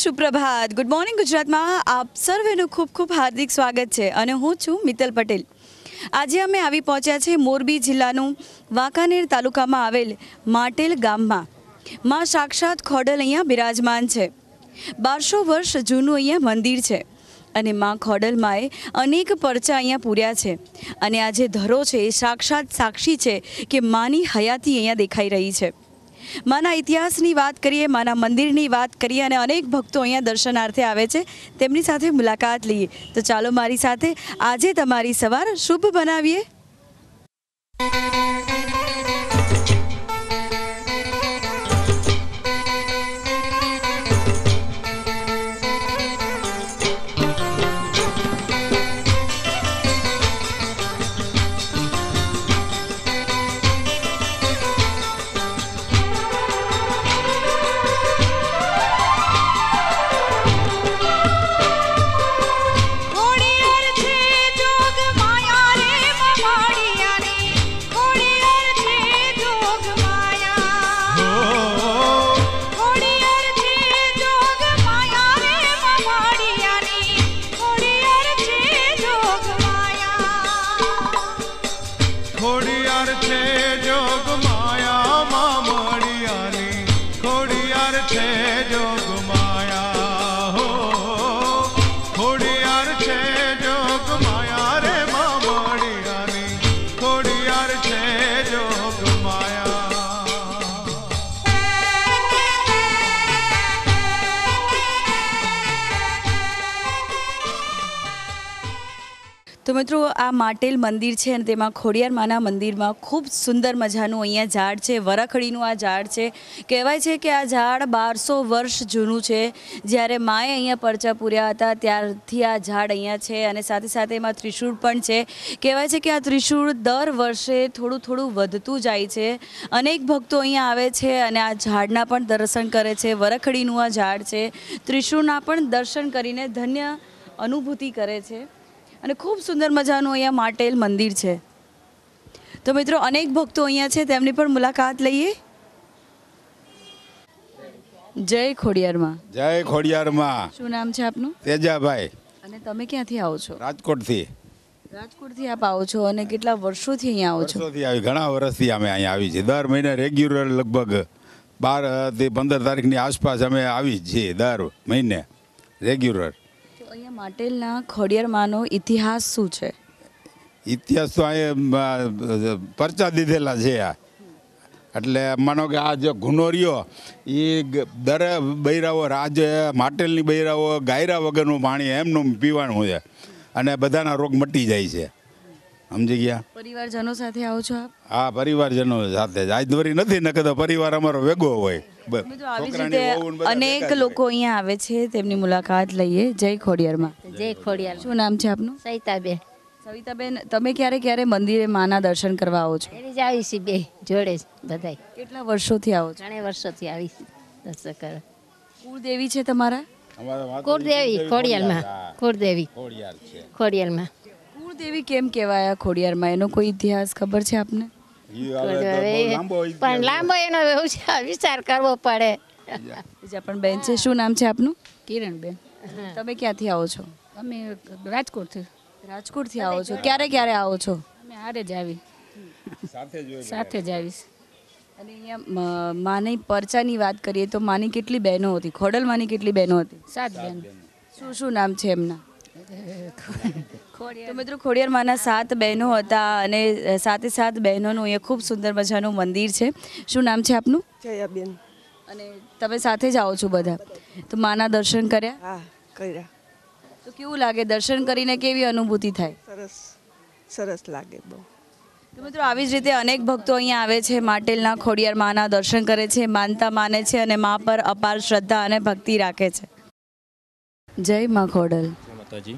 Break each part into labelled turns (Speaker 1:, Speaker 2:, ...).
Speaker 1: સુપ્રભાત good morning ગુજરાતમાં આપ સર્વેનું ખૂબ ખૂબ હાર્દિક સ્વાગત છે અને હું છું મિત્તલ પટેલ આજે અમે આવી પહોંચ્યા છે મોરબી જિલ્લાનું વાંકાનેર તાલુકામાં આવેલ માટેલ ગામમાં માં સાક્ષાત ખોડલ અહીંયા બિરાજમાન છે બારસો વર્ષ જૂનું અહીંયા મંદિર છે અને માં ખોડલમાએ અનેક પરચા અહીંયા પૂર્યા છે અને આ જે ધરો છે એ સાક્ષાત સાક્ષી છે કે માની હયાતી અહીંયા દેખાઈ રહી છે માના ઇતિહાસની વાત કરીએ માના મંદિરની વાત કરીએ અને અનેક ભક્તો અહીંયા દર્શનાર્થે આવે છે તેમની સાથે મુલાકાત લઈએ તો ચાલો મારી સાથે આજે તમારી સવાર શુભ બનાવીએ મિત્રો આ માટેલ મંદિર છે અને તેમાં ખોડિયારમાના મંદિરમાં ખૂબ સુંદર મજાનું અહીંયા ઝાડ છે વરખડીનું આ ઝાડ છે કહેવાય છે કે આ ઝાડ બારસો વર્ષ જૂનું છે જ્યારે માએ અહીંયા પરચા પૂર્યા હતા ત્યારથી આ ઝાડ અહીંયા છે અને સાથે સાથે એમાં ત્રિશૂળ પણ છે કહેવાય છે કે આ ત્રિશૂળ દર વર્ષે થોડું થોડું વધતું જાય છે અનેક ભક્તો અહીંયા આવે છે અને આ ઝાડના પણ દર્શન કરે છે વરખડીનું આ ઝાડ છે ત્રિશૂળના પણ દર્શન કરીને ધન્ય અનુભૂતિ કરે છે અને ખૂબ સુંદર મજાનું અહીંયા માટેલ મંદિર છે તો મિત્રો અનેક ભક્તો અહીંયા છે તેમની પણ મુલાકાત લઈએ જય ખોડિયારમાં
Speaker 2: જય ખોડિયારમાં
Speaker 1: શું નામ છે આપનું
Speaker 2: તેજાભાઈ
Speaker 1: અને તમે ક્યાંથી આવો છો
Speaker 2: રાજકોટથી
Speaker 1: રાજકોટથી આપ આવો છો અને કેટલા વર્ષોથી અહીંયા આવો છો
Speaker 2: વર્ષોથી આવી ઘણા વર્ષથી અમે અહીંયા આવી છીએ દર મહિને રેગ્યુલર લગભગ બાર થી પંદર તારીખની આસપાસ અમે આવી જ છીએ દર મહિને રેગ્યુલર
Speaker 1: માટેલના ખોડિયારમાંનો ઇતિહાસ શું છે
Speaker 2: ઇતિહાસ તો અહીં પરચા દીધેલા છે આ એટલે માનો કે આ જે ગુનો એ દર બૈરાઓ રાજ માટેલની બૈરાઓ ગાયરા વગરનું પાણી એમનું પીવાનું છે અને બધાના રોગ મટી જાય છે સમજી ગયા
Speaker 1: પરિવારજનો સાથે આવો છો
Speaker 2: હા પરિવારજનો સાથે આજ દોરી નથી નકર તો પરિવાર અમારો વેગો હોય
Speaker 1: અનેક લોકો અહીંયા આવે છે તેમની મુલાકાત લઈએ જય ખોડિયારમાં જય ખોડિયાર શું નામ છે આપનું સવિતાબેન સવિતાબેન તમે ક્યારે ક્યારે મંદિરે માના દર્શન કરવા આવો છો એવી જ છે બે જોડે બધા કેટલા વર્ષોથી આવો છો ઘણા વર્ષોથી આવી દર્શન કર કુળદેવી છે તમારા કુળદેવી ખોડિયારમાં કુળદેવી ખોડિયાર છે ખોડિયારમાં કુળદેવી કેમ કહેવાય ખોડિયારમાં એનો કોઈ ઇતિહાસ ખબર છે આપને
Speaker 2: પણ
Speaker 1: લાંબો એનો વિચાર કરવો પડે પણ બેન છે શું નામ છે આપનું કિરણબેન તમે ક્યાંથી આવો છો અમે રાજકોટથી રાજકોટથી આવો છો ક્યારે ક્યારે આવો છો અમે હારે જ આવી સાથે જ આવીશ અને અહીંયા માની પરચાની વાત કરીએ તો માની કેટલી બહેનો હતી ખોડલ માની કેટલી બહેનો હતી સાત બહેન શું શું નામ છે એમના તો મિત્રો ખોડિયારમાંના સાત બહેનો હતા અને સાતે સાત બહેનોનું અહીંયા ખૂબ સુંદર મજાનું મંદિર છે શું નામ છે આપનું જયાબેન અને તમે સાથે જ આવો છો બધા તો માના દર્શન કર્યા હા કર્યા તો કેવું લાગે દર્શન કરીને કેવી અનુભૂતિ થાય
Speaker 3: સરસ સરસ લાગે બહુ
Speaker 1: તો મિત્રો આવી જ રીતે અનેક ભક્તો અહીંયા આવે છે માટેલના ખોડિયાર માના દર્શન કરે છે માનતા માને છે અને મા પર અપાર શ્રદ્ધા અને ભક્તિ રાખે છે જય મા ખોડલ માતાજી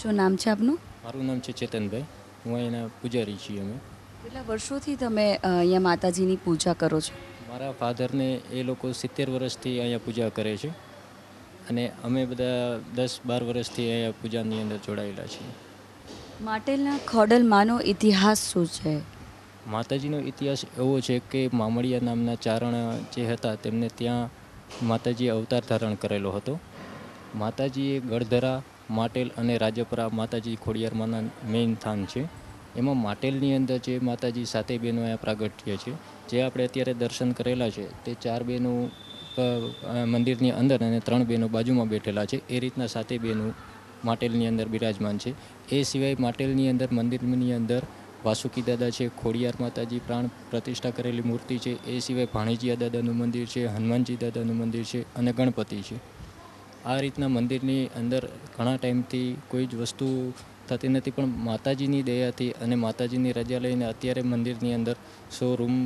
Speaker 1: શું નામ છે આપનું
Speaker 4: મારું નામ છે ચેતનભાઈ હું અહીંના પૂજારી છીએ અમે
Speaker 1: કેટલા વર્ષોથી તમે અહીંયા માતાજીની પૂજા કરો છો
Speaker 4: મારા ફાધરને એ લોકો સિત્તેર વર્ષથી અહીંયા પૂજા કરે છે અને અમે બધા દસ બાર વર્ષથી અહીંયા પૂજાની અંદર જોડાયેલા છીએ
Speaker 1: માટેલના ખોડલમાંનો ઇતિહાસ શું છે
Speaker 4: માતાજીનો ઇતિહાસ એવો છે કે મામળિયા નામના ચારણ જે હતા તેમને ત્યાં માતાજીએ અવતાર ધારણ કરેલો હતો માતાજીએ ગળધરા માટેલ અને રાજપરા માતાજી ખોડિયારમાંના મેઇન થાન છે એમાં માટેલની અંદર જે માતાજી સાતે બહેનો અહીંયા પ્રાગટ્ય છે જે આપણે અત્યારે દર્શન કરેલા છે તે ચાર બહેનો મંદિરની અંદર અને ત્રણ બહેનો બાજુમાં બેઠેલા છે એ રીતના સાતે બહેનો માટેલની અંદર બિરાજમાન છે એ સિવાય માટેલની અંદર મંદિરની અંદર વાસુકી દાદા છે ખોડિયાર માતાજી પ્રાણ પ્રતિષ્ઠા કરેલી મૂર્તિ છે એ સિવાય ભાણેજીયા દાદાનું મંદિર છે હનુમાનજી દાદાનું મંદિર છે અને ગણપતિ છે આ રીતના મંદિરની અંદર ઘણા ટાઈમથી કોઈ જ વસ્તુ થતી નથી પણ માતાજીની દયાથી અને માતાજીની રજા લઈને અત્યારે મંદિરની અંદર સો રૂમ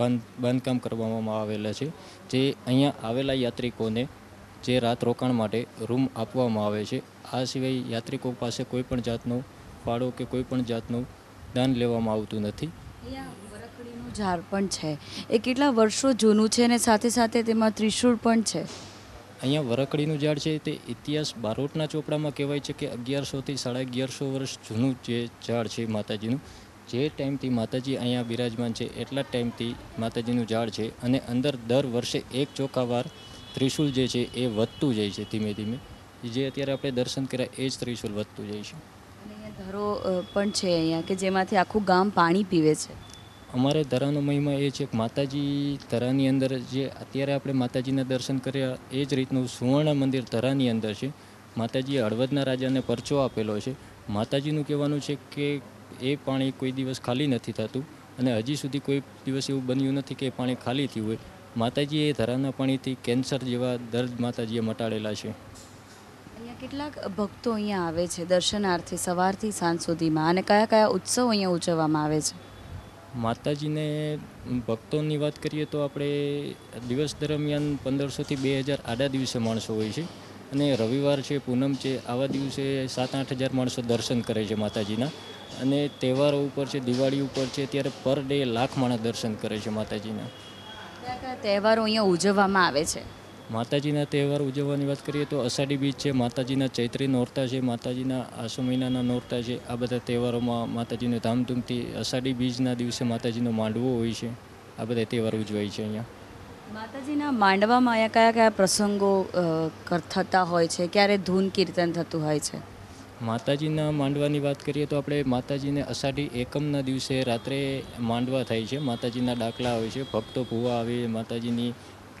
Speaker 4: બાંધ બાંધકામ કરવામાં આવેલા છે જે અહીંયા આવેલા યાત્રિકોને જે રાત રોકાણ માટે રૂમ આપવામાં આવે છે આ સિવાય યાત્રિકો પાસે કોઈ પણ જાતનો ફાળો કે કોઈ પણ જાતનું દાન લેવામાં આવતું નથી
Speaker 1: ઝાડ પણ છે એ કેટલા વર્ષો જૂનું છે અને સાથે સાથે તેમાં ત્રિશૂળ પણ છે
Speaker 4: અહીંયા વરકડીનું ઝાડ છે તે ઇતિહાસ બારોટના ચોપડામાં કહેવાય છે કે અગિયારસોથી સાડા અગિયારસો વર્ષ જૂનું જે ઝાડ છે માતાજીનું જે ટાઈમથી માતાજી અહીંયા બિરાજમાન છે એટલા ટાઈમથી માતાજીનું ઝાડ છે અને અંદર દર વર્ષે એક ચોખાવાર ત્રિશુલ જે છે એ વધતું જાય છે ધીમે ધીમે જે અત્યારે આપણે દર્શન કર્યા એ જ ત્રિશુલ વધતું જાય છે
Speaker 1: ધરો પણ છે અહીંયા કે જેમાંથી આખું ગામ પાણી પીવે છે
Speaker 4: અમારે ધરાનો મહિમા એ છે કે માતાજી ધરાની અંદર જે અત્યારે આપણે માતાજીના દર્શન કર્યા એ જ રીતનું સુવર્ણ મંદિર ધરાની અંદર છે માતાજીએ હળવદના રાજાને પરચો આપેલો છે માતાજીનું કહેવાનું છે કે એ પાણી કોઈ દિવસ ખાલી નથી થતું અને હજી સુધી કોઈ દિવસ એવું બન્યું નથી કે એ પાણી ખાલી થયું હોય માતાજી એ ધરાના પાણીથી કેન્સર જેવા દર્દ માતાજીએ મટાડેલા છે
Speaker 1: અહીંયા કેટલાક ભક્તો અહીંયા આવે છે દર્શનાર્થી સવારથી સાંજ સુધીમાં અને કયા કયા ઉત્સવ અહીંયા ઉજવવામાં આવે છે
Speaker 4: માતાજીને ભક્તોની વાત કરીએ તો આપણે દિવસ દરમિયાન પંદરસોથી બે હજાર આડા દિવસે માણસો હોય છે અને રવિવાર છે પૂનમ છે આવા દિવસે સાત આઠ હજાર માણસો દર્શન કરે છે માતાજીના અને તહેવારો ઉપર છે દિવાળી ઉપર છે ત્યારે પર ડે લાખ માણસ દર્શન કરે છે માતાજીના
Speaker 1: તહેવારો અહીંયા ઉજવવામાં આવે છે
Speaker 4: માતાજીના તહેવાર ઉજવવાની વાત કરીએ તો અષાઢી બીજ છે માતાજીના ચૈત્રી નોરતા છે માતાજીના આસો મહિનાના નોરતા છે આ બધા તહેવારોમાં માતાજીને ધામધૂમથી અષાઢી બીજના દિવસે માતાજીનો માંડવો હોય છે આ બધા તહેવાર ઉજવાય છે અહીંયા
Speaker 1: માતાજીના માંડવામાં અહીંયા કયા કયા પ્રસંગો થતા હોય છે ક્યારે ધૂન કીર્તન થતું હોય છે
Speaker 4: માતાજીના માંડવાની વાત કરીએ તો આપણે માતાજીને અષાઢી એકમના દિવસે રાત્રે માંડવા થાય છે માતાજીના ડાકલા હોય છે ભક્તો ભૂવા આવે માતાજીની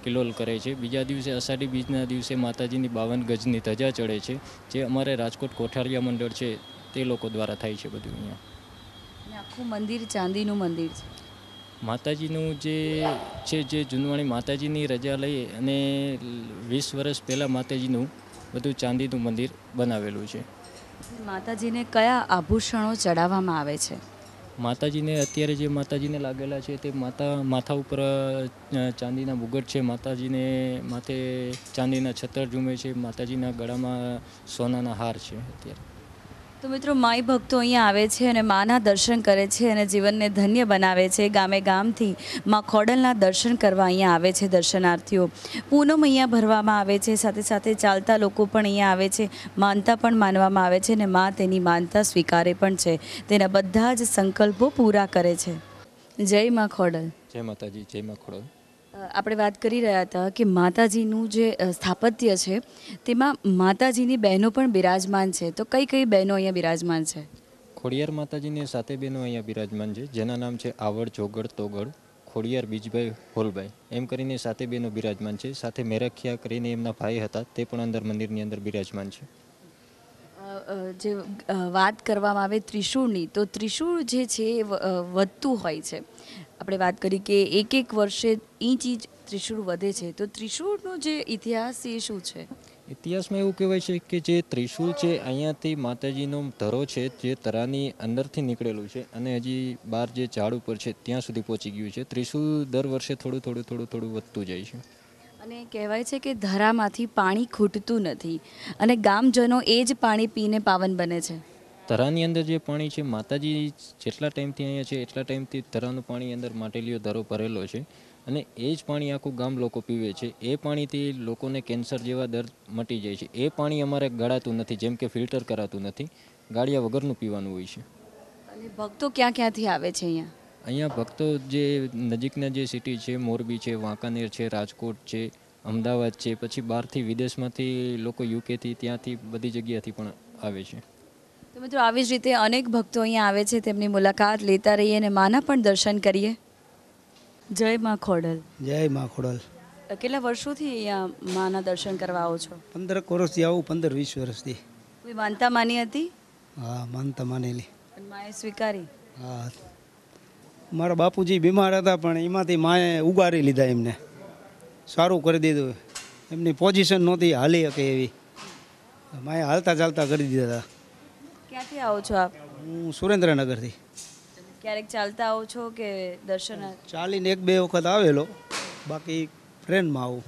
Speaker 4: કિલોલ કરે છે બીજા દિવસે અષાઢી બીજના દિવસે માતાજીની બાવન ગજની ધજા ચડે છે જે અમારે રાજકોટ કોઠારિયા મંડળ છે તે લોકો દ્વારા થાય છે બધું અહીંયા
Speaker 1: આખું મંદિર ચાંદીનું મંદિર છે
Speaker 4: માતાજીનું જે છે જે જુનવાણી માતાજીની રજા લઈ અને વીસ વર્ષ પહેલાં માતાજીનું બધું ચાંદીનું મંદિર બનાવેલું છે
Speaker 1: માતાજીને કયા આભૂષણો ચડાવવામાં આવે છે
Speaker 4: માતાજીને અત્યારે જે માતાજીને લાગેલા છે તે માતા માથા ઉપર ચાંદીના મુગટ છે માતાજીને માથે ચાંદીના છતર ઝૂમે છે માતાજીના ગળામાં સોનાના હાર છે અત્યારે
Speaker 1: તો મિત્રો માય ભક્તો અહીંયા આવે છે અને માના દર્શન કરે છે અને જીવનને ધન્ય બનાવે છે ગામે ગામથી મા ખોડલના દર્શન કરવા અહીંયા આવે છે દર્શનાર્થીઓ પૂનમ અહીંયા ભરવામાં આવે છે સાથે સાથે ચાલતા લોકો પણ અહીંયા આવે છે માનતા પણ માનવામાં આવે છે અને મા તેની માનતા સ્વીકારે પણ છે તેના બધા જ સંકલ્પો પૂરા કરે છે જય મા ખોડલ
Speaker 4: જય માતાજી જય મા ખોડલ
Speaker 1: આપણે વાત કરી રહ્યા હતા કે માતાજીનું જે સ્થાપત્ય છે તેમાં માતાજીની બહેનો પણ બિરાજમાન છે તો કઈ કઈ બહેનો અહીંયા બિરાજમાન છે
Speaker 4: ખોડિયાર માતાજીની સાથે બહેનો અહીંયા બિરાજમાન છે જેના નામ છે આવડ જોગડ તોગડ ખોડિયાર બીજભાઈ હોલભાઈ એમ કરીને સાથે બહેનો બિરાજમાન છે સાથે મેરખિયા કરીને એમના ભાઈ હતા તે પણ અંદર મંદિરની અંદર બિરાજમાન છે
Speaker 1: જે વાત કરવામાં આવે ત્રિશૂળની તો ત્રિશૂળ જે છે એ વધતું હોય છે આપણે વાત કરી કે એક એક વર્ષે ઇંચ ઇંચ ત્રિશૂળ વધે છે તો ત્રિશૂળનો જે ઇતિહાસ એ શું છે
Speaker 4: ઇતિહાસમાં એવું કહેવાય છે કે જે ત્રિશૂળ છે અહીંયાથી માતાજીનો ધરો છે જે તરાની અંદરથી નીકળેલું છે અને હજી બહાર જે ઝાડ ઉપર છે ત્યાં સુધી પહોંચી ગયું છે ત્રિશૂળ દર વર્ષે થોડું થોડું થોડું થોડું વધતું જાય છે
Speaker 1: અને કહેવાય છે કે ધરામાંથી પાણી ખૂટતું નથી અને ગામજનો એ જ પાણી પીને પાવન બને છે
Speaker 4: ધરાની અંદર જે પાણી છે માતાજી જેટલા ટાઈમથી અહીંયા છે એટલા ટાઈમથી ધરાનું પાણી અંદર માટેલીઓ ધરો ભરેલો છે અને એ જ પાણી આખું ગામ લોકો પીવે છે એ પાણીથી લોકોને કેન્સર જેવા દર્દ મટી જાય છે એ પાણી અમારે ગળાતું નથી જેમ કે ફિલ્ટર કરાતું નથી ગાળિયા વગરનું પીવાનું હોય છે
Speaker 1: અને ભક્તો ક્યાં ક્યાંથી આવે છે અહીંયા
Speaker 4: અહીંયા ભક્તો જે નજીકના જે સિટી છે મોરબી છે વાંકાનેર છે રાજકોટ છે અમદાવાદ છે પછી બહારથી વિદેશમાંથી લોકો યુકેથી ત્યાંથી બધી જગ્યાથી પણ આવે છે
Speaker 1: તો મિત્રો આવી જ રીતે અનેક ભક્તો અહીંયા આવે છે તેમની મુલાકાત લેતા રહીએ અને માના પણ દર્શન કરીએ જય મા ખોડલ જય મા ખોડલ કેટલા વર્ષોથી અહીંયા માના દર્શન કરવા આવો છો
Speaker 2: પંદર વર્ષથી આવું પંદર વીસ વર્ષથી
Speaker 1: કોઈ માનતા માની હતી
Speaker 2: હા માનતા માનેલી
Speaker 1: માએ સ્વીકારી
Speaker 2: હા મારા બાપુજી બીમાર હતા પણ એમાંથી માએ ઉગારી લીધા એમને સારું કરી દીધું એમની પોઝિશન નહોતી હાલી શકે એવી માએ હાલતા ચાલતા કરી દીધા હતા
Speaker 1: ક્યાંથી આવો છો આપ
Speaker 2: હું સુરેન્દ્રનગરથી
Speaker 1: ક્યારેક ચાલતા આવો છો કે દર્શન
Speaker 2: ચાલીને એક બે વખત આવેલો બાકી ટ્રેનમાં આવું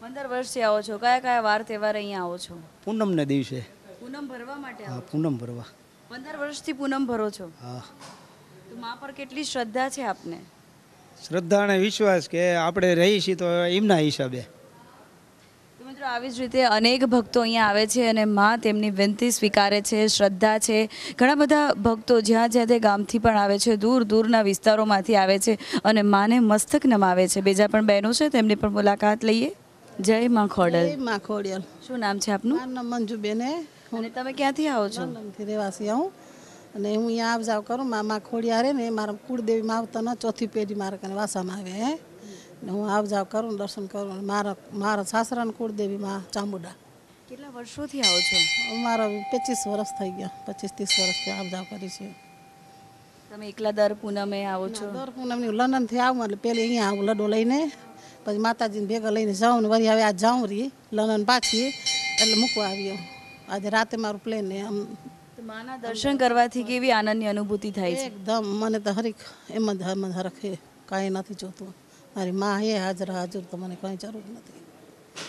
Speaker 1: પંદર વર્ષથી આવો છો કયા કયા વાર તહેવાર અહીંયા આવો છો
Speaker 2: પૂનમને દિવસે
Speaker 1: પૂનમ ભરવા માટે હા પૂનમ ભરવા પંદર વર્ષથી પૂનમ ભરો છો હા તો મા પર કેટલી શ્રદ્ધા છે આપને
Speaker 2: શ્રદ્ધા અને વિશ્વાસ કે આપણે રહીશી તો એમના હિસાબે
Speaker 1: મિત્રો આવી જ રીતે અનેક ભક્તો અહીંયા આવે છે અને માં તેમની વિનંતી સ્વીકારે છે શ્રદ્ધા છે ઘણા બધા ભક્તો જ્યાં જ્યાં તે ગામથી પણ આવે છે દૂર દૂરના વિસ્તારોમાંથી આવે છે અને માને મસ્તક નમાવે છે બીજા પણ બહેનો છે તેમની પણ મુલાકાત લઈએ જય માં ખોડલ માં
Speaker 3: ખોડલ શું નામ છે આપનું નામ મંજુબેન તમે ક્યાંથી આવો છો રેવાસી આવું અને હું અહીંયા આવ જાવ કરું મા ખોડિયા રહે ને મારા કુળદેવી ન ચોથી પેઢી મારા કને વાસામાં આવે હે ને હું આવ જાવ કરું દર્શન કરું મારા મારા સાસરાના કુળદેવીમાં માં ચામુંડા
Speaker 1: કેટલા વર્ષોથી
Speaker 3: આવો છો મારા પચીસ વર્ષ થઈ ગયા પચીસ ત્રીસ વર્ષથી આવ જાવ કરી છે તમે એકલા દર પૂનમે આવો છો દર પૂનમની લંડનથી આવું એટલે પેલી અહીંયા આવું લડો લઈને પછી માતાજીને ભેગા લઈને જાઉં ને વળી હવે આ જાઉં રહી લનન પાછી એટલે મૂકવા આવ્યો આજે રાતે મારું પ્લેન ને આમ
Speaker 1: માના દર્શન
Speaker 3: કરવાથી કેવી આનંદની અનુભૂતિ થાય છે એકદમ મને તો હરેક એમ જ મને કાંઈ નથી જોતું મારી માં એ હાજર હાજર તો મને કાંઈ જરૂર નથી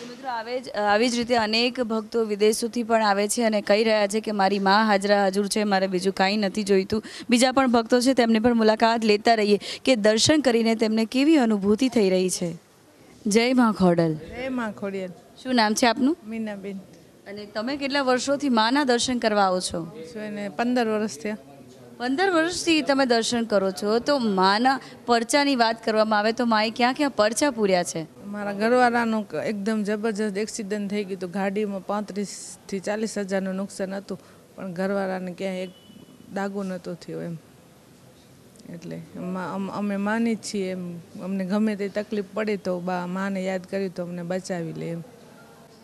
Speaker 1: મિત્રો આવે જ આવી જ રીતે અનેક ભક્તો વિદેશોથી પણ આવે છે અને કહી રહ્યા છે કે મારી માં હાજરા હાજર છે મારે બીજું કાંઈ નથી જોઈતું બીજા પણ ભક્તો છે તેમની પણ મુલાકાત લેતા રહીએ કે દર્શન કરીને તેમને કેવી અનુભૂતિ થઈ રહી છે જય મા ખોડલ જય મા ખોડિયલ શું નામ છે આપનું મીનાબેન અને તમે કેટલા વર્ષોથી માના દર્શન કરવા આવો છો એને પંદર વર્ષ થયા પંદર વર્ષથી તમે દર્શન કરો છો તો માના પરચાની વાત કરવામાં આવે તો માએ ક્યાં ક્યાં પરચા પૂર્યા છે
Speaker 3: મારા ઘરવાળાનું એકદમ જબરજસ્ત એક્સિડન્ટ થઈ ગયું હતું ગાડીમાં પાંત્રીસથી ચાલીસ હજારનું નુકસાન હતું પણ ઘરવાળાને ક્યાંય એક દાગો નહોતો થયો એમ એટલે અમે માની જ છીએ એમ અમને ગમે તે તકલીફ પડે તો બા માને યાદ કરી તો અમને બચાવી લે એમ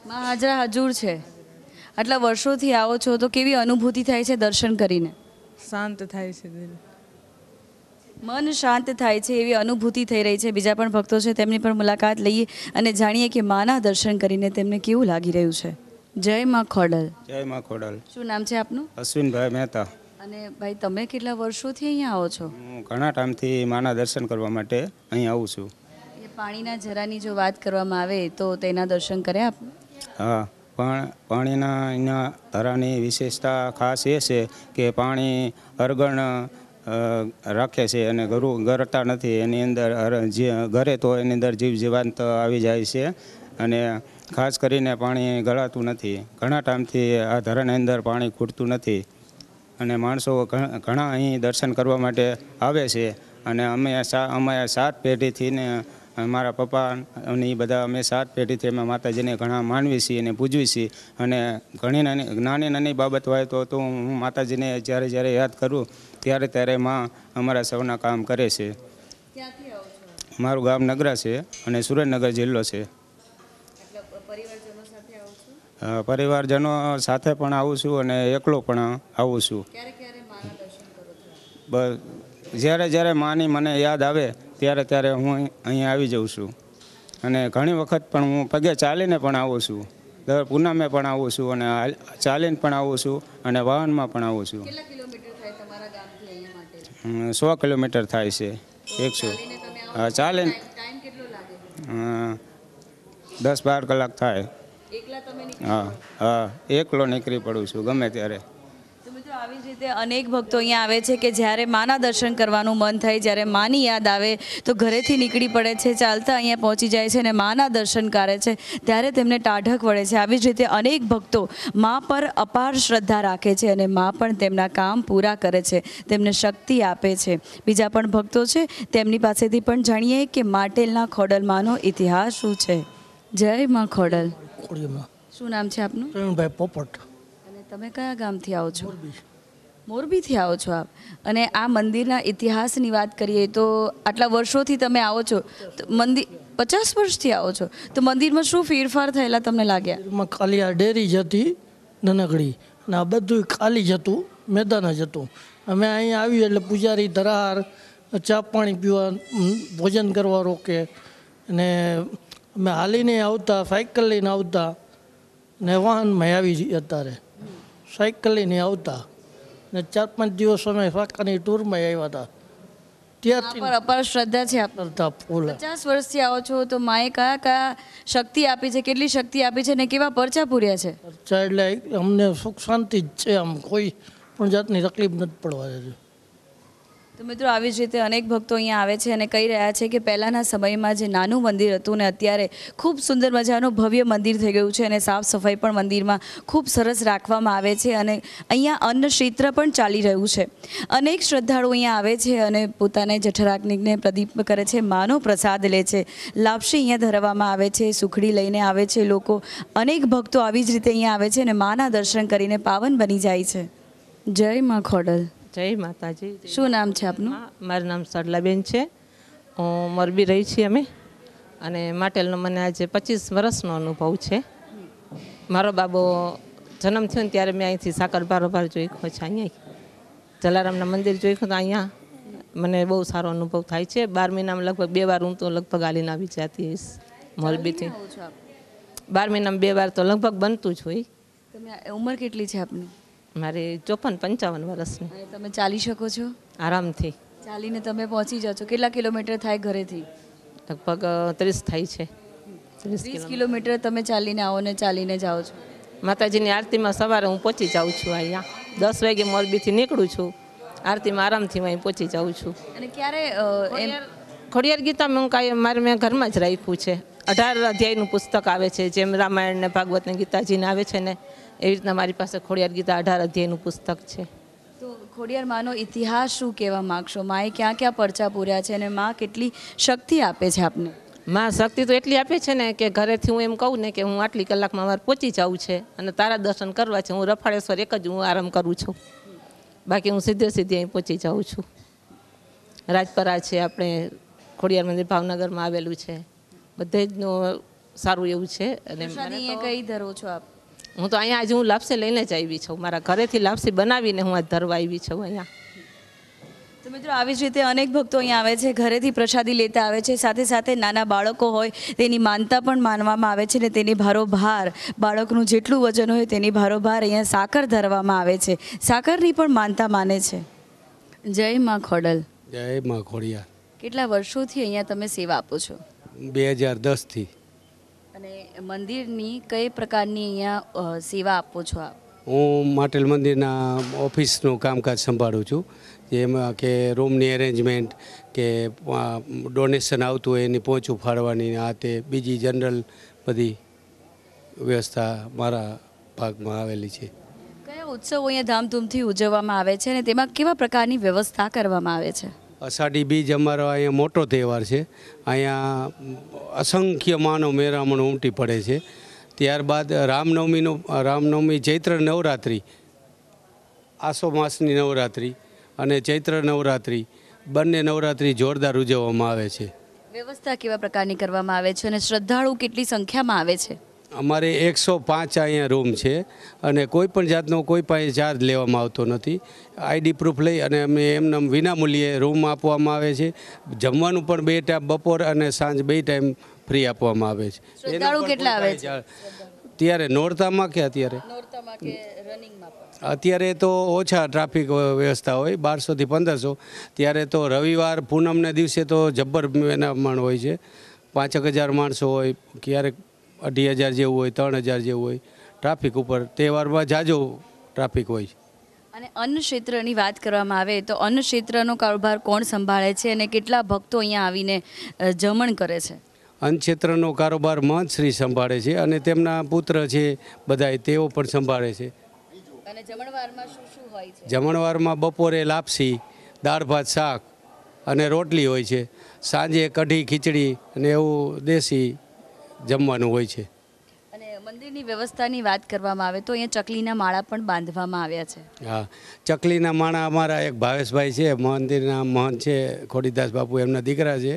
Speaker 1: માં હાજરા હજુર છે આટલા વર્ષોથી આવો છો તો કેવી અનુભૂતિ થાય છે દર્શન કરીને
Speaker 3: શાંત થાય છે દિલ
Speaker 1: મન શાંત થાય છે એવી અનુભૂતિ થઈ રહી છે બીજા પણ ભક્તો છે તેમની પણ મુલાકાત લઈએ અને જાણીએ કે માના દર્શન કરીને તેમને કેવું લાગી રહ્યું છે જય માં ખોડલ જય માં ખોડલ શું નામ છે આપનું
Speaker 2: અશ્વિનભાઈ મહેતા
Speaker 1: અને ભાઈ તમે કેટલા વર્ષોથી અહીંયા આવો છો હું
Speaker 2: ઘણા ટાઈમથી માના દર્શન કરવા માટે અહીં આવું છું
Speaker 1: પાણીના જરાની જો વાત કરવામાં આવે તો તેના દર્શન કર્યા આપણે
Speaker 2: હા પણ પાણીના અહીંના ધરાની વિશેષતા ખાસ એ છે કે પાણી અરગણ રાખે છે અને ગરુ ગરતા નથી એની અંદર જે ઘરે તો એની અંદર જીવ જીવાંત આવી જાય છે અને ખાસ કરીને પાણી ગળાતું નથી ઘણા ટાઈમથી આ ધરણની અંદર પાણી ખૂટતું નથી અને માણસો ઘણા અહીં દર્શન કરવા માટે આવે છે અને અમે સા અમે સાત પેઢીથી ને મારા પપ્પા અને એ બધા અમે સાત પેઢીથી અમે માતાજીને ઘણા માનવી છીએ અને પૂજવી છીએ અને ઘણી નાની નાની નાની બાબત હોય તો તો હું માતાજીને જ્યારે જ્યારે યાદ કરું ત્યારે ત્યારે માં અમારા સૌના કામ કરે છે મારું ગામ નગરા છે અને સુરેન્દ્રનગર જિલ્લો છે પરિવારજનો સાથે પણ આવું છું અને એકલો પણ આવું છું બસ જ્યારે જ્યારે માની મને યાદ આવે ત્યારે ત્યારે હું અહીંયા આવી જાઉં છું અને ઘણી વખત પણ હું પગે ચાલીને પણ આવું છું દર પૂનમે પણ આવું છું અને ચાલીને પણ આવું છું અને વાહનમાં પણ આવું છું સો કિલોમીટર થાય છે એકસો હા ચાલીને દસ બાર કલાક થાય હા હા એકલો નીકળી પડું છું ગમે ત્યારે
Speaker 1: આવી જ રીતે અનેક ભક્તો અહીંયા આવે છે કે જ્યારે માના દર્શન કરવાનું મન થાય જ્યારે માની યાદ આવે તો ઘરેથી નીકળી પડે છે ચાલતા અહીંયા પહોંચી જાય છે અને માના દર્શન કરે છે ત્યારે તેમને ટાઢક વળે છે આવી જ રીતે અનેક ભક્તો મા પર અપાર શ્રદ્ધા રાખે છે અને મા પણ તેમના કામ પૂરા કરે છે તેમને શક્તિ આપે છે બીજા પણ ભક્તો છે તેમની પાસેથી પણ જાણીએ કે માટેલના ખોડલમાંનો ઇતિહાસ શું છે જય મા ખોડલ શું નામ છે આપનું પ્રવીણભાઈ પોપટ તમે કયા ગામથી આવો છો મોરબી મોરબીથી આવો છો આપ અને આ મંદિરના ઇતિહાસની વાત કરીએ તો આટલા વર્ષોથી તમે આવો છો મંદિર પચાસ વર્ષથી આવો છો તો મંદિરમાં શું ફેરફાર થયેલા તમને લાગ્યા ખાલી
Speaker 5: આ ડેરી જ હતી નાનકડી અને આ બધું ખાલી જ હતું મેદાન જ હતું અમે અહીં આવીએ એટલે પૂજારી ધરાહાર ચા પાણી પીવા ભોજન કરવા રોકે અને અમે હાલીને આવતા સાયકલ લઈને આવતા ને વાહનમાં આવી જઈએ અત્યારે સાયકલ લઈને આવતા ને ચાર પાંચ દિવસ અમે કાકાની ટૂરમાં આવ્યા હતા અપાર શ્રદ્ધા છે શ્રદ્ધા
Speaker 3: ફૂલ
Speaker 1: પચાસ વર્ષથી આવો છો તો માએ કયા કયા શક્તિ આપી છે કેટલી શક્તિ આપી છે ને કેવા પરચા પૂર્યા છે
Speaker 3: એટલે અમને સુખ શાંતિ જ છે આમ કોઈ પણ જાતની તકલીફ નથી પડવા દેજો
Speaker 1: તો મિત્રો આવી જ રીતે અનેક ભક્તો અહીંયા આવે છે અને કહી રહ્યા છે કે પહેલાંના સમયમાં જે નાનું મંદિર હતું ને અત્યારે ખૂબ સુંદર મજાનું ભવ્ય મંદિર થઈ ગયું છે અને સાફ સફાઈ પણ મંદિરમાં ખૂબ સરસ રાખવામાં આવે છે અને અહીંયા અન્ન ક્ષેત્ર પણ ચાલી રહ્યું છે અનેક શ્રદ્ધાળુ અહીંયા આવે છે અને પોતાને જઠરાગ્નિકને પ્રદીપ કરે છે માનો પ્રસાદ લે છે લાપસી અહીંયા ધરવામાં આવે છે સુખડી લઈને આવે છે લોકો અનેક ભક્તો આવી જ રીતે અહીંયા આવે છે અને માના દર્શન કરીને પાવન બની જાય છે જય મા ખોડલ
Speaker 3: જય માતાજી શું નામ છે આપનું મારું નામ સરલાબેન છે હું મોરબી રહી છીએ અમે અને માટેલનો મને આજે પચીસ વર્ષનો અનુભવ છે મારો બાબો જન્મ થયો ને ત્યારે મેં અહીંથી સાકર બારોબાર જોઈખો છે અહીંયા જલારામના મંદિર જોઈખું તો અહીંયા મને બહુ સારો અનુભવ થાય છે બાર મહિનામાં લગભગ બે વાર હું તો લગભગ આલીને આવી જતી મોરબીથી બાર મહિનામાં બે વાર તો લગભગ બનતું જ હોય
Speaker 1: તમે ઉંમર કેટલી છે આપની
Speaker 3: મારે ચોપન પંચાવન વર્ષની
Speaker 1: તમે ચાલી શકો છો આરામથી ચાલીને તમે પહોંચી જાઓ છો કેટલા કિલોમીટર થાય ઘરેથી
Speaker 3: લગભગ ત્રીસ થાય છે
Speaker 1: ત્રીસ કિલોમીટર તમે ચાલીને આવો ને ચાલીને
Speaker 3: જાઓ છો માતાજીની આરતીમાં સવારે હું પહોંચી જાઉં છું અહીંયા દસ વાગે મોરબીથી નીકળું છું આરતીમાં આરામથી હું પહોંચી જાઉં છું અને ક્યારે ખોડિયાર ગીતામાં હું કાંઈ મારે મેં ઘરમાં જ રાખ્યું છે અઢાર અધ્યાયનું પુસ્તક આવે છે જેમ રામાયણ ને ભાગવતને ગીતાજીને આવે છે ને એવી રીતના મારી પાસે ખોડિયાર ગીતા અઢાર અધ્યાયનું પુસ્તક છે
Speaker 1: તો ખોડિયાર માનો ઇતિહાસ શું કહેવા માગશો માએ ક્યાં ક્યાં પરચા પૂર્યા છે અને માં કેટલી શક્તિ આપે છે આપને માં શક્તિ તો એટલી આપે છે ને કે ઘરેથી હું એમ કહું ને કે હું આટલી કલાકમાં મારે
Speaker 3: પહોંચી જાઉં છે અને તારા દર્શન કરવા છે હું રફાળેશ્વર એક જ હું આરામ કરું છું બાકી હું સીધે સીધે અહીં પહોંચી જાઉં છું રાજપરા છે આપણે ખોડિયાર મંદિર ભાવનગરમાં આવેલું છે બધે જ સારું એવું છે અને
Speaker 1: કઈ ધરો છો આપ
Speaker 3: હું તો અહીંયા આજે હું લાપસી લઈને જ આવી છું મારા ઘરેથી લાપસી બનાવીને હું આ ધરવા આવી છું અહીંયા
Speaker 1: તો મિત્રો આવી જ રીતે અનેક ભક્તો અહીંયા આવે છે ઘરેથી પ્રસાદી લેતા આવે છે સાથે સાથે નાના બાળકો હોય તેની માનતા પણ માનવામાં આવે છે ને તેની ભારોભાર બાળકનું જેટલું વજન હોય તેની ભારોભાર અહીંયા સાકર ધરવામાં આવે છે સાકરની પણ માનતા માને છે જય મા ખોડલ
Speaker 5: જય મા ખોડિયા
Speaker 1: કેટલા વર્ષોથી અહીંયા તમે સેવા આપો છો
Speaker 5: બે હજાર દસથી
Speaker 1: અને મંદિરની કઈ પ્રકારની અહીંયા સેવા આપો છો આપ
Speaker 5: હું માટેલ મંદિરના ઓફિસનું કામકાજ સંભાળું છું જેમાં કે રૂમની એરેન્જમેન્ટ કે ડોનેશન આવતું હોય એની પહોંચું ઉફાડવાની આ તે બીજી જનરલ બધી વ્યવસ્થા મારા ભાગમાં આવેલી છે
Speaker 1: કયા ઉત્સવો અહીંયા ધામધૂમથી ઉજવવામાં આવે છે અને તેમાં કેવા પ્રકારની વ્યવસ્થા કરવામાં આવે છે
Speaker 5: અષાઢી બીજ અમારો અહીંયા મોટો તહેવાર છે અહીંયા અસંખ્ય માનવ મેરામણ ઉમટી પડે છે ત્યારબાદ રામનવમીનો રામનવમી ચૈત્ર નવરાત્રિ આસો માસની નવરાત્રિ અને ચૈત્ર નવરાત્રિ બંને નવરાત્રિ જોરદાર ઉજવવામાં આવે છે
Speaker 1: વ્યવસ્થા કેવા પ્રકારની કરવામાં આવે છે અને શ્રદ્ધાળુ કેટલી સંખ્યામાં આવે છે
Speaker 5: અમારે એકસો પાંચ અહીંયા રૂમ છે અને કોઈ પણ જાતનો કોઈ પાસે ચાર્જ લેવામાં આવતો નથી આઈડી પ્રૂફ લઈ અને અમે એમને વિનામૂલ્યે રૂમ આપવામાં આવે છે જમવાનું પણ બે ટાઈમ બપોર અને સાંજ બે ટાઈમ ફ્રી આપવામાં આવે છે અત્યારે નોરતામાં કે અત્યારે અત્યારે તો ઓછા ટ્રાફિક વ્યવસ્થા હોય બારસોથી પંદરસો ત્યારે તો રવિવાર પૂનમના દિવસે તો જબ્બર એના માણ હોય છે પાંચેક હજાર માણસો હોય ક્યારેક અઢી હજાર જેવું હોય ત્રણ હજાર જેવું હોય ટ્રાફિક ઉપર તહેવારમાં જાજો ટ્રાફિક હોય છે
Speaker 1: અને અન્ન ક્ષેત્રની વાત કરવામાં આવે તો અન્ન ક્ષેત્રનો કારોબાર કોણ સંભાળે છે અને કેટલા ભક્તો અહીંયા આવીને જમણ કરે છે
Speaker 5: અન્ન ક્ષેત્રનો કારોબાર મહંતશ્રી સંભાળે છે અને તેમના પુત્ર છે બધા તેઓ પણ સંભાળે છે જમણવારમાં બપોરે લાપસી દાળ ભાત શાક અને રોટલી હોય છે સાંજે કઢી ખીચડી અને એવું દેશી જમવાનું હોય છે
Speaker 1: અને મંદિરની વ્યવસ્થાની વાત કરવામાં આવે તો અહીંયા ચકલીના માળા પણ બાંધવામાં આવ્યા છે
Speaker 5: હા ચકલીના માળા અમારા એક ભાવેશભાઈ છે મંદિરના મહંત છે ખોડીદાસ બાપુ એમના દીકરા છે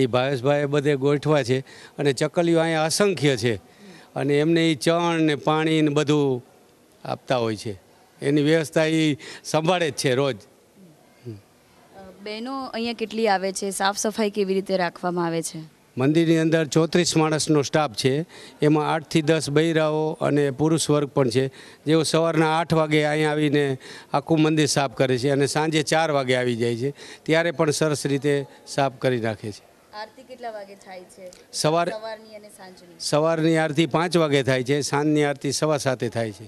Speaker 5: એ ભાવેશભાઈ બધે ગોઠવા છે અને ચકલીઓ અહીંયા અસંખ્ય છે અને એમને એ ચણ ને પાણી ને બધું આપતા હોય છે એની વ્યવસ્થા એ સંભાળે જ છે રોજ
Speaker 1: બહેનો અહીંયા કેટલી આવે છે સાફ સફાઈ કેવી રીતે રાખવામાં આવે છે
Speaker 5: મંદિરની અંદર ચોત્રીસ માણસનો સ્ટાફ છે એમાં આઠથી દસ બૈરાઓ અને પુરુષ વર્ગ પણ છે જેઓ સવારના આઠ વાગે અહીંયા આવીને આખું મંદિર સાફ કરે છે અને સાંજે ચાર વાગે આવી જાય છે ત્યારે પણ સરસ રીતે સાફ કરી નાખે છે
Speaker 1: આરતી કેટલા વાગે થાય છે સવારે
Speaker 5: સવારની આરતી પાંચ વાગે થાય છે સાંજની આરતી સવા સાથે થાય છે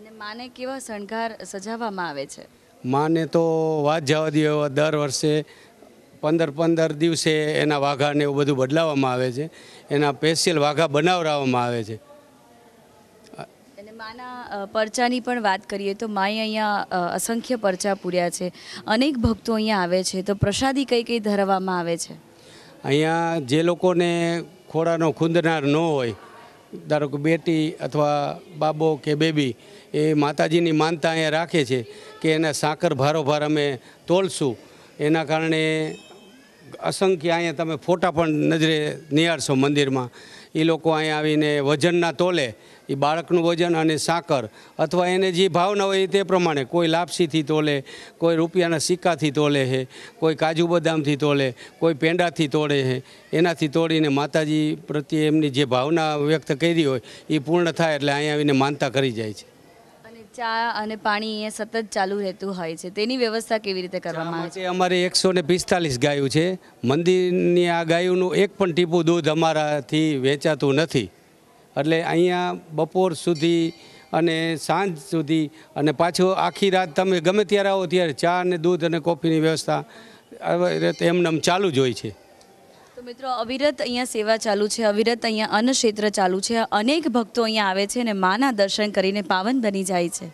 Speaker 1: અને માને કેવા શણગાર સજાવવામાં આવે છે
Speaker 5: માને તો વાત જવા દે દર વર્ષે પંદર પંદર દિવસે એના વાઘાને એવું બધું બદલાવવામાં આવે છે એના સ્પેશિયલ વાઘા બનાવડાવવામાં આવે છે
Speaker 1: અને માના પરચાની પણ વાત કરીએ તો માએ અહીંયા અસંખ્ય પરચા પૂર્યા છે અનેક ભક્તો અહીંયા આવે છે તો પ્રસાદી કઈ કઈ ધરાવવામાં આવે છે
Speaker 5: અહીંયા જે લોકોને ખોળાનો ખૂંદનાર ન હોય ધારો કે બેટી અથવા બાબો કે બેબી એ માતાજીની માનતા અહીંયા રાખે છે કે એના સાકર ભારોભાર અમે તોલશું એના કારણે અસંખ્ય અહીંયા તમે ફોટા પણ નજરે નિહાળશો મંદિરમાં એ લોકો અહીંયા આવીને વજનના તોલે એ બાળકનું વજન અને સાકર અથવા એને જે ભાવના હોય તે પ્રમાણે કોઈ લાપસીથી તોલે કોઈ રૂપિયાના સિક્કાથી તોલે છે કોઈ કાજુ બદામથી તોલે કોઈ પેંડાથી તોડે છે એનાથી તોડીને માતાજી પ્રત્યે એમની જે ભાવના વ્યક્ત કરી હોય એ પૂર્ણ થાય એટલે અહીંયા આવીને માનતા કરી જાય છે
Speaker 1: ચા અને પાણી અહીંયા સતત ચાલુ રહેતું હોય છે તેની વ્યવસ્થા કેવી રીતે કરવામાં આવે છે
Speaker 5: અમારે એકસો ને પિસ્તાલીસ ગાયું છે મંદિરની આ ગાયોનું એક પણ ટીપું દૂધ અમારાથી વેચાતું નથી એટલે અહીંયા બપોર સુધી અને સાંજ સુધી અને પાછો આખી રાત તમે ગમે ત્યારે આવો ત્યારે ચા અને દૂધ અને કોફીની વ્યવસ્થા એમને ચાલુ જ હોય છે
Speaker 1: તો મિત્રો અવિરત અહીંયા સેવા ચાલુ છે અવિરત અહીંયા અન્ન ક્ષેત્ર ચાલુ છે અનેક ભક્તો અહીંયા આવે છે અને માના દર્શન કરીને પાવન બની જાય છે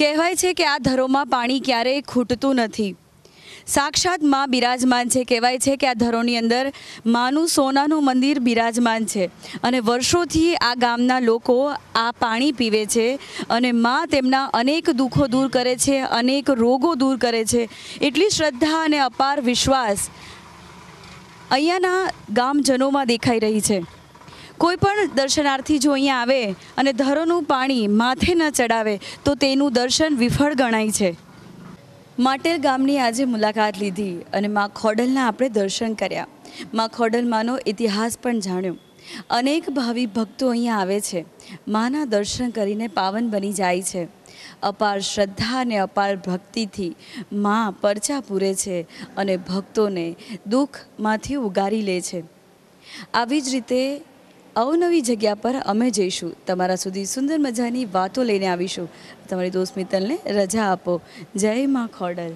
Speaker 1: કહેવાય છે કે આ ધરોમાં પાણી ક્યારેય ખૂટતું નથી સાક્ષાત મા બિરાજમાન છે કહેવાય છે કે આ ધરોની અંદર માનું સોનાનું મંદિર બિરાજમાન છે અને વર્ષોથી આ ગામના લોકો આ પાણી પીવે છે અને મા તેમના અનેક દુઃખો દૂર કરે છે અનેક રોગો દૂર કરે છે એટલી શ્રદ્ધા અને અપાર વિશ્વાસ અહીંયાના ગામજનોમાં દેખાઈ રહી છે કોઈ પણ દર્શનાર્થી જો અહીંયા આવે અને ધરોનું પાણી માથે ન ચડાવે તો તેનું દર્શન વિફળ ગણાય છે માટેલ ગામની આજે મુલાકાત લીધી અને મા ખોડલના આપણે દર્શન કર્યા મા ખોડલમાનો ઇતિહાસ પણ જાણ્યો અનેક ભાવિ ભક્તો અહીંયા આવે છે માના દર્શન કરીને પાવન બની જાય છે અપાર શ્રદ્ધા અને અપાર ભક્તિથી મા પરચા પૂરે છે અને ભક્તોને દુઃખમાંથી ઉગારી લે છે આવી જ રીતે અવનવી જગ્યા પર અમે જઈશું તમારા સુધી સુંદર મજાની વાતો લઈને આવીશું તમારી દોસ્ત મિત્રને રજા આપો જય માં ખોડલ